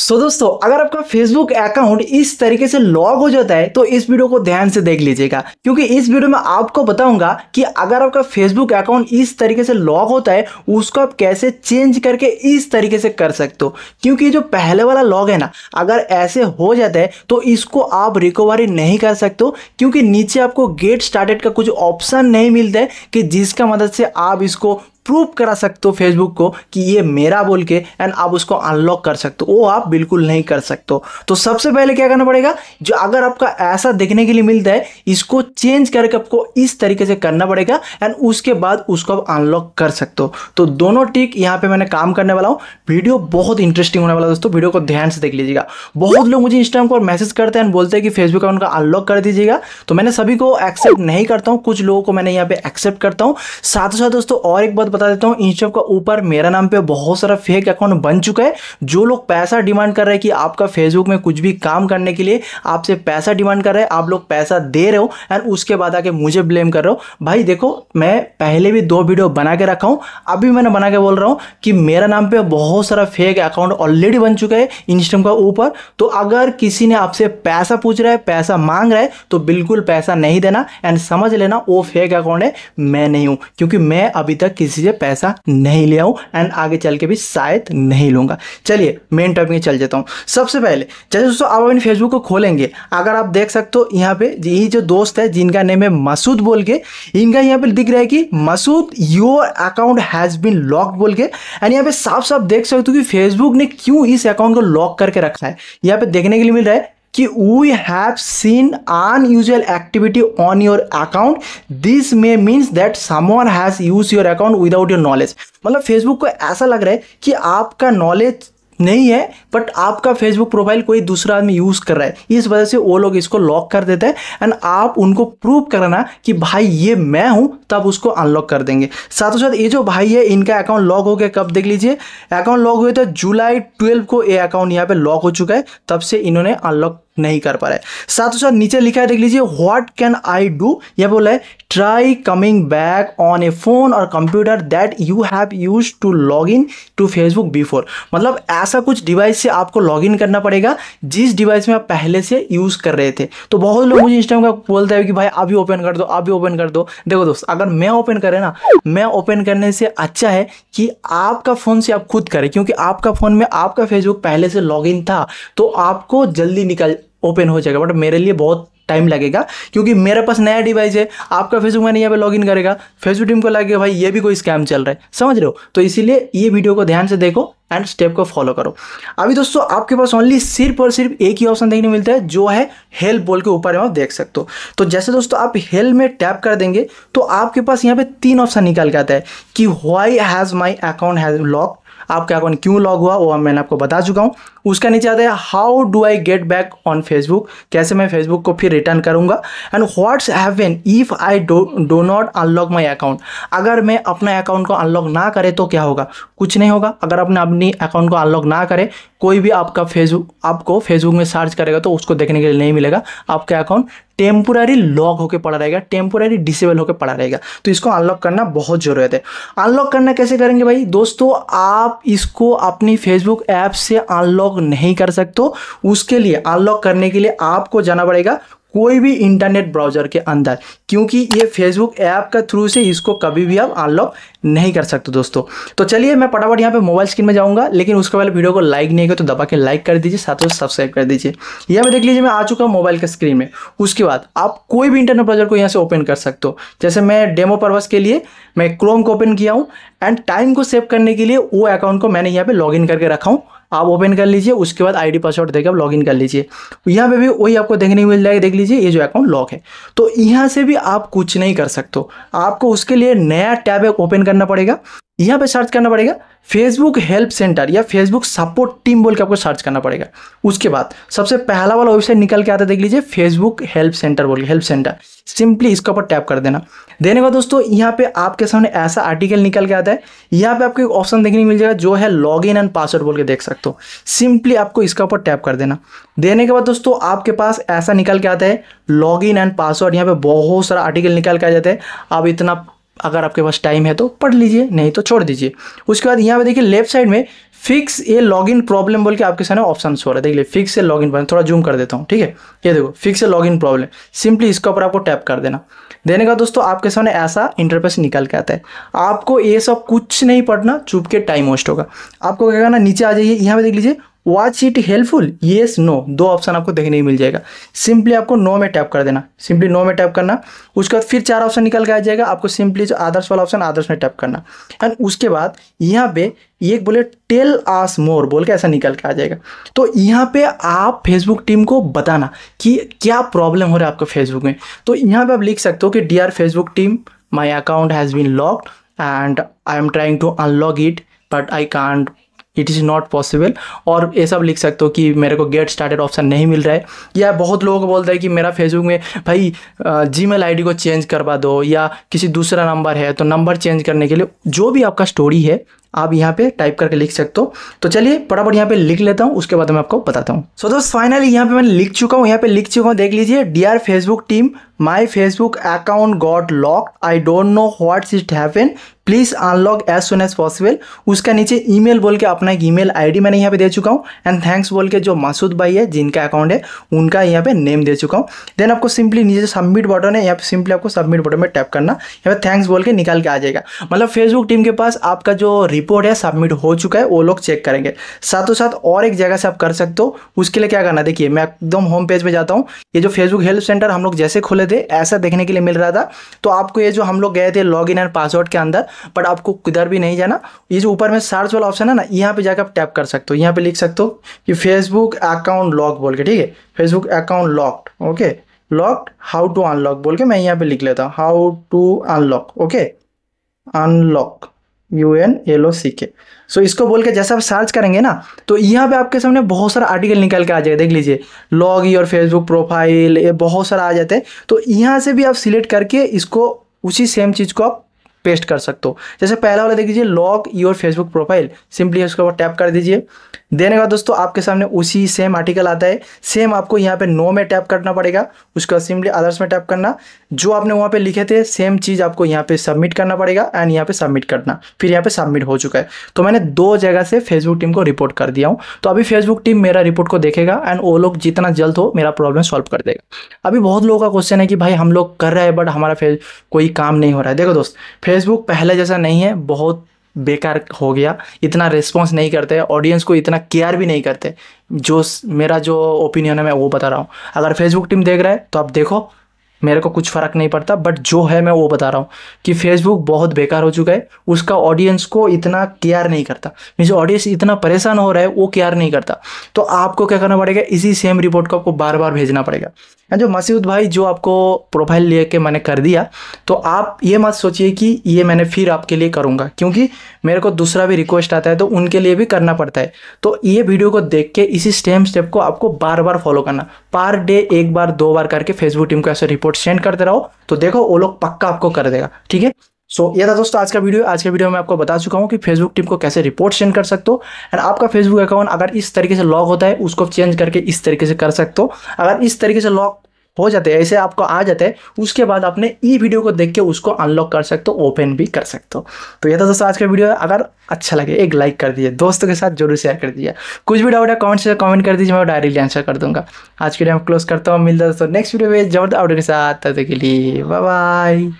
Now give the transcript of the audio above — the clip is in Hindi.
सो so, दोस्तों अगर आपका फेसबुक अकाउंट इस तरीके से लॉग हो जाता है तो इस वीडियो को ध्यान से देख लीजिएगा क्योंकि इस वीडियो में आपको बताऊंगा कि अगर आपका फेसबुक अकाउंट इस तरीके से लॉग होता है उसको आप कैसे चेंज करके इस तरीके से कर सकते हो क्योंकि जो पहले वाला लॉग है ना अगर ऐसे हो जाता है तो इसको आप रिकवरी नहीं कर सकते क्योंकि नीचे आपको गेट स्टार्टेड का कुछ ऑप्शन नहीं मिलता है कि जिसका मदद से आप इसको प्रूव करा सकते हो फेसबुक को कि ये मेरा बोल के एंड आप उसको अनलॉक कर सकते हो वो आप बिल्कुल नहीं कर सकते हो तो सबसे पहले क्या करना पड़ेगा जो अगर आपका ऐसा देखने के लिए मिलता है इसको चेंज करके आपको इस तरीके से करना पड़ेगा एंड उसके बाद उसको आप अनलॉक कर सकते हो तो दोनों टिक यहाँ पे मैंने काम करने वाला हूँ वीडियो बहुत इंटरेस्टिंग होने वाला दोस्तों वीडियो को ध्यान से देख लीजिएगा बहुत लोग मुझे इंस्टाग्राम पर मैसेज करते हैं बोलते हैं कि फेसबुक अकाउंट का अनलॉक कर दीजिएगा तो मैंने सभी को एक्सेप्ट नहीं करता हूँ कुछ लोगों को मैंने यहाँ पे एक्सेप्ट करता हूँ साथ ही साथ दोस्तों और एक बात बता देता हूँ इंस्टॉप का ऊपर मेरा नाम पे बहुत सारा फेक अकाउंट बन चुका है जो लोग पैसा डिमांड कर रहे हैं कि आपका फेसबुक में कुछ भी काम करने के लिए आपसे पैसा डिमांड कर रहे हैं आप लोग पैसा दे रहे हो एंड उसके बाद आके मुझे ब्लेम कर रहे हो भाई देखो मैं पहले भी दो वीडियो बना के रखा हूँ अभी मैंने बना के बोल रहा हूँ कि मेरा नाम पर बहुत सारा फेक अकाउंट ऑलरेडी बन चुका है इंस्टॉप का ऊपर तो अगर किसी ने आपसे पैसा पूछ रहा है पैसा मांग रहा है तो बिल्कुल पैसा नहीं देना एंड समझ लेना वो फेक अकाउंट है मैं नहीं हूँ क्योंकि मैं अभी तक किसी मुझे पैसा नहीं लिया हूँ एंड आगे चल के भी शायद नहीं लूंगा चलिए मेन टॉपिक में चल जाता हूँ सबसे पहले जैसे दोस्तों आप अपने फेसबुक को खोलेंगे अगर आप देख सकते हो यहाँ पे यही जो दोस्त है जिनका नेम है मसूद बोल के इनका यहाँ पे दिख रहा है कि Masood your account has been lock बोल के एंड यहाँ पे साफ साफ देख सकते हो कि फेसबुक ने क्यों इस अकाउंट को लॉक करके रखा है यहाँ पे देखने के लिए मिल रहा है कि we have seen unusual activity on your account this may means that someone has use your account without your knowledge मतलब फेसबुक को ऐसा लग रहा है कि आपका नॉलेज नहीं है बट आपका फेसबुक प्रोफाइल कोई दूसरा आदमी यूज़ कर रहा है इस वजह से वो लोग इसको लॉक कर देते हैं एंड आप उनको प्रूव कराना कि भाई ये मैं हूँ तब उसको अनलॉक कर देंगे साथ ही साथ ये जो भाई है इनका अकाउंट लॉक हो गया कब देख लीजिए अकाउंट लॉक हुए तो जुलाई ट्वेल्व को ये अकाउंट यहाँ पर लॉक हो चुका है तब से इन्होंने अनलॉक नहीं कर पा रहा है साथ ही साथ नीचे लिखा है देख लीजिए व्हाट कैन आई डू ये बोला है try coming back on a phone और computer that you have use to log in to Facebook before मतलब ऐसा कुछ डिवाइस से आपको लॉग इन करना पड़ेगा जिस डिवाइस में आप पहले से यूज कर रहे थे तो बहुत लोग मुझे इंस्टाग्राम का बोलते हैं कि भाई आप भी ओपन कर दो आप भी ओपन कर दो देखो दोस्त अगर मैं ओपन करें ना मैं ओपन करने से अच्छा है कि आपका फ़ोन से आप खुद करें क्योंकि आपका फ़ोन में आपका फेसबुक पहले से लॉग था तो आपको जल्दी निकल ओपन हो जाएगा बट मेरे लिए बहुत टाइम लगेगा क्योंकि मेरे पास नया डिवाइस है आपका फेसबुक मैंने यहाँ पे लॉगिन करेगा फेसबुक टीम को लगेगा भाई ये भी कोई स्कैम चल रहा है समझ रहे हो तो इसीलिए ये वीडियो को ध्यान से देखो एंड स्टेप को फॉलो करो अभी दोस्तों आपके पास ओनली सिर्फ और सिर्फ एक ही ऑप्शन देखने मिलता है जो है हेल्प बोल के ऊपर आप देख सकते हो तो जैसे दोस्तों आप हेल्प में टैप कर देंगे तो आपके पास यहाँ पे तीन ऑप्शन निकल के आता है कि why has my account has lock आपका अकाउंट क्यों लॉग हुआ वो मैंने आपको बता चुका हूँ उसका नीचे आता है how do I get back on Facebook कैसे मैं फेसबुक को फिर रिटर्न करूँगा and what's happen if I do not unlock my account अगर मैं अपना अकाउंट को अनलॉक ना करे तो क्या होगा कुछ नहीं होगा अगर अपने अपनी अकाउंट को अनलॉक ना करे कोई भी आपका फेसबुक आपको फेसबुक में सर्च करेगा तो उसको देखने के लिए नहीं मिलेगा आपका अकाउंट टेम्पोरारी लॉक होकर पड़ा रहेगा टेम्पोरारी डिसेबल होकर पड़ा रहेगा तो इसको अनलॉक करना बहुत ज़रूरत है अनलॉक करना कैसे करेंगे भाई दोस्तों आप इसको अपनी फेसबुक ऐप से अनलॉक नहीं कर सकते उसके लिए अनलॉक करने के लिए आपको जाना पड़ेगा कोई भी इंटरनेट ब्राउज़र के अंदर क्योंकि ये फेसबुक ऐप के थ्रू से इसको कभी भी आप अनलॉक नहीं कर सकते दोस्तों तो चलिए मैं पटाफट यहाँ पे मोबाइल स्क्रीन में जाऊँगा लेकिन उसके पहले वीडियो को लाइक नहीं किया तो दबा के लाइक कर दीजिए साथ ही सब्सक्राइब कर दीजिए यह मैं देख लीजिए मैं आ चुका हूँ मोबाइल के स्क्रीन में उसके बाद आप कोई भी इंटरनेट ब्राउज़र को यहाँ से ओपन कर सकते हो जैसे मैं डेमो पर्पज़ के लिए मैं क्रोम को ओपन किया हूँ एंड टाइम को सेव करने के लिए वो अकाउंट को मैंने यहाँ पर लॉग करके रखा हूँ आप ओपन कर लीजिए उसके बाद आईडी पासवर्ड देकर आप लॉगिन कर लीजिए यहाँ पे भी वही आपको देखने को मिल जाएगा देख लीजिए ये जो अकाउंट लॉक है तो यहाँ से भी आप कुछ नहीं कर सकते आपको उसके लिए नया टैब ओपन करना पड़ेगा यहाँ पे सर्च करना पड़ेगा फेसबुक हेल्प सेंटर या फेसबुक सपोर्ट टीम बोल के आपको सर्च करना पड़ेगा उसके बाद सबसे पहला वाला वेबसाइट निकल के आता देख लीजिए फेसबुक हेल्प सेंटर बोल के हेल्प सेंटर सिंपली इसके ऊपर टैप कर देना देने का दोस्तों यहाँ पे आपके सामने ऐसा आर्टिकल निकल के आता है यहाँ पे आपको एक ऑप्शन देखने को मिल जाएगा जो है लॉग इन एंड पासवर्ड बोल के देख सकते हो सिंपली आपको इसके ऊपर टैप कर देना देने के बाद दोस्तों आपके पास ऐसा निकल के आता है लॉग इन एंड पासवर्ड यहाँ पे बहुत सारा आर्टिकल निकल के आ जाता है आप इतना अगर आपके पास टाइम है तो पढ़ लीजिए नहीं तो छोड़ दीजिए उसके बाद यहाँ पे देखिए लेफ्ट साइड में फिक्स ए लॉगिन प्रॉब्लम बोल के आपके सामने ऑप्शन हो रहा है देख फिक्स ए लॉगिन प्रॉब्लम थोड़ा जूम कर देता हूँ ठीक है ये देखो fix a login problem simply इसके ऊपर आपको टैप कर देना देने का दोस्तों आपके सामने ऐसा इंटरफेस निकल के आता है आपको ये सब कुछ नहीं पढ़ना चुप के टाइम वेस्ट होगा आपको क्या करना नीचे आ जाइए यहाँ पे देख लीजिए was it helpful yes no दो ऑप्शन आपको देखने ही मिल जाएगा सिंपली आपको नो में टैप कर देना सिंपली नो में टैप करना उसके बाद फिर चार ऑप्शन निकल के आ जाएगा आपको सिंपली जो आदर्श वाला ऑप्शन आदर्श में टैप करना एंड उसके बाद यहाँ पे ये बोले टेल आस मोर बोल के ऐसा निकल के आ जाएगा तो यहाँ पे आप फेसबुक टीम को बताना कि क्या प्रॉब्लम हो रहा है आपको फेसबुक में तो यहाँ पे आप लिख सकते हो कि dear Facebook team my account has been locked and I am trying to unlock it but I can't it is not possible और ये सब लिख सकते हो कि मेरे को गेट स्टार्टेड ऑप्शन नहीं मिल रहा है या बहुत लोगों को बोलता है कि मेरा फेसबुक में भाई जी मेल आई को चेंज करवा दो या किसी दूसरा नंबर है तो नंबर चेंज करने के लिए जो भी आपका स्टोरी है आप यहाँ पे टाइप करके लिख सकते हो तो चलिए फटाफट यहाँ पे लिख लेता हूँ उसके बाद मैं आपको बताता हूँ सो दोस्त फाइनली यहाँ पे मैं लिख चुका हूँ यहाँ पे लिख चुका हूँ देख लीजिए dear Facebook team my Facebook account got lock I don't know what it happen please unlock as soon as possible उसका नीचे ईमेल बोल के अपना एक ईमेल आईडी मैंने यहाँ पे दे चुका हूँ एंड थैंक्स बोल के जो मासूद भाई है जिनका अकाउंट है उनका यहाँ पे नेम दे चुका हूँ देन आपको सिंपली नीचे सबमिट बटन है यहाँ पे सिंपली आपको सबमिट बटन में टैप करना यहाँ पे थैंक्स बोल के निकाल के आ जाएगा मतलब फेसबुक टीम के पास आपका जो रिपोर्ट है सबमिट हो चुका है वो लोग चेक करेंगे साथों साथ और एक जगह से आप कर सकते हो उसके लिए क्या करना देखिए मैं एकदम होम पेज में जाता हूँ ये जो फेसबुक हेल्प सेंटर हम लोग जैसे खोले थे ऐसा देखने के लिए मिल रहा था तो आपको ये जो हम लोग गए थे लॉग एंड पासवर्ड के अंदर बट आपको किधर भी नहीं जाना ये जो ऊपर में सर्च वाला ऑप्शन है ना यहाँ पर जाकर आप टैप कर सकते हो यहाँ पर लिख सकते हो कि फेसबुक अकाउंट लॉक बोल के ठीक है Facebook account locked okay lock how to unlock बोल के मैं यहाँ पे लिख लेता हूँ how to unlock okay unlock U N L O C K so इसको बोल के जैसे आप सर्च करेंगे ना तो यहाँ पे आपके सामने बहुत सारा आर्टिकल निकल के आ जाएगा देख लीजिए लॉग योर फेसबुक प्रोफाइल ये बहुत सारा आ जाते हैं तो यहाँ से भी आप सिलेक्ट करके इसको उसी सेम चीज़ को आप पेस्ट कर सकते हो जैसे पहला वाला देख लीजिए log your Facebook profile simply उसके ऊपर टैप कर दीजिए देने का दोस्तों आपके सामने उसी सेम आर्टिकल आता है सेम आपको यहाँ पे नो में टैप करना पड़ेगा उसके बाद सिंपली अदर्स में टैप करना जो आपने वहाँ पे लिखे थे सेम चीज़ आपको यहाँ पे सबमिट करना पड़ेगा एंड यहाँ पे सबमिट करना फिर यहाँ पे सबमिट हो चुका है तो मैंने दो जगह से फेसबुक टीम को रिपोर्ट कर दिया हूँ तो अभी फेसबुक टीम मेरा रिपोर्ट को देखेगा एंड वो लोग जितना जल्द हो मेरा प्रॉब्लम सॉल्व कर देगा अभी बहुत लोगों का क्वेश्चन है कि भाई हम लोग कर रहे हैं बट हमारा कोई काम नहीं हो रहा है देखो दोस्त फेसबुक पहले जैसा नहीं है बहुत बेकार हो गया इतना रिस्पॉन्स नहीं करते ऑडियंस को इतना केयर भी नहीं करते जो मेरा जो ओपिनियन है मैं वो बता रहा हूँ अगर फेसबुक टीम देख रहा है तो आप देखो मेरे को कुछ फ़र्क नहीं पड़ता बट जो है मैं वो बता रहा हूँ कि फेसबुक बहुत बेकार हो चुका है उसका ऑडियंस को इतना केयर नहीं करता मीन्स ऑडियंस इतना परेशान हो रहा है वो केयर नहीं करता तो आपको क्या करना पड़ेगा इसी सेम रिपोर्ट को आपको बार बार भेजना पड़ेगा जो मसीूद भाई जो आपको प्रोफाइल ले कर मैंने कर दिया तो आप ये मत सोचिए कि ये मैंने फिर आपके लिए करूँगा क्योंकि मेरे को दूसरा भी रिक्वेस्ट आता है तो उनके लिए भी करना पड़ता है तो ये वीडियो को देख के इसी सेम स्टेप को आपको बार बार फॉलो करना पर डे एक बार दो बार करके फेसबुक टीम को ऐसे रिपोर्ट रिपोर्ट सेंड करते रहो तो देखो वो लोग पक्का आपको कर देगा ठीक है सो so, ये था दोस्तों आज का वीडियो आज के वीडियो में आपको बता चुका हूँ कि फेसबुक टीम को कैसे रिपोर्ट सेंड कर सकते हो एंड आपका फेसबुक अकाउंट अगर इस तरीके से लॉक होता है उसको चेंज करके इस तरीके से कर सकते हो अगर इस तरीके से लॉक हो जाते हैं ऐसे आपको आ जाते हैं उसके बाद आपने ई वीडियो को देख के उसको अनलॉक कर सकते हो ओपन भी कर सकते हो तो यह था दोस्तों आज का वीडियो अगर अच्छा लगे एक लाइक कर दीजिए दोस्तों के साथ जरूर शेयर कर दीजिए कुछ भी डाउट है कमेंट से कमेंट कर दीजिए मैं डायरेक्टली आंसर कर दूंगा आज के टाइम क्लोज करता हूँ मिलता दोस्तों नेक्स्ट वीडियो में जबरदस्त आउट के साथ तब तक के लिए बाय